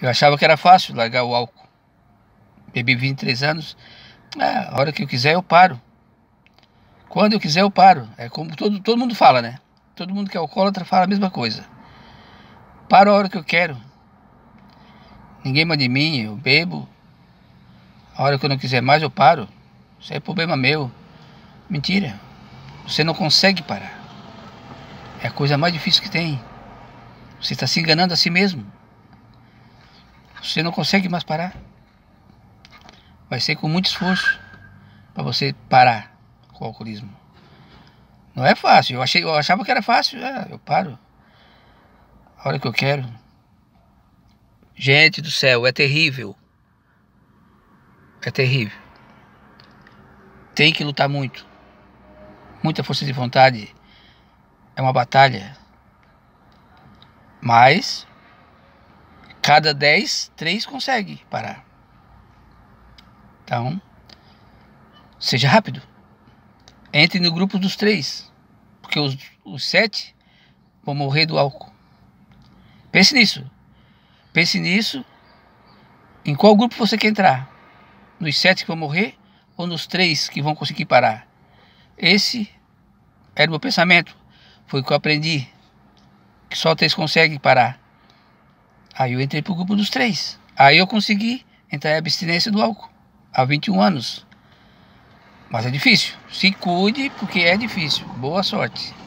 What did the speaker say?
Eu achava que era fácil largar o álcool. Bebi 23 anos, é, a hora que eu quiser eu paro. Quando eu quiser eu paro. É como todo, todo mundo fala, né? Todo mundo que é alcoólatra fala a mesma coisa. Paro a hora que eu quero. Ninguém manda em mim, eu bebo. A hora que eu não quiser mais eu paro. Isso é problema meu. Mentira. Você não consegue parar. É a coisa mais difícil que tem. Você está se enganando a si mesmo. Você não consegue mais parar. Vai ser com muito esforço para você parar com o alcoolismo. Não é fácil. Eu, achei, eu achava que era fácil. Ah, eu paro. A hora que eu quero. Gente do céu, é terrível. É terrível. Tem que lutar muito. Muita força de vontade. É uma batalha. Mas cada 10, 3 consegue parar. Então, seja rápido. Entre no grupo dos três, porque os, os sete vão morrer do álcool. Pense nisso. Pense nisso. Em qual grupo você quer entrar? Nos sete que vão morrer ou nos três que vão conseguir parar? Esse era o meu pensamento. Foi o que eu aprendi. Que só três conseguem parar. Aí eu entrei pro grupo dos três. Aí eu consegui entrar em abstinência do álcool há 21 anos. Mas é difícil. Se cuide, porque é difícil. Boa sorte.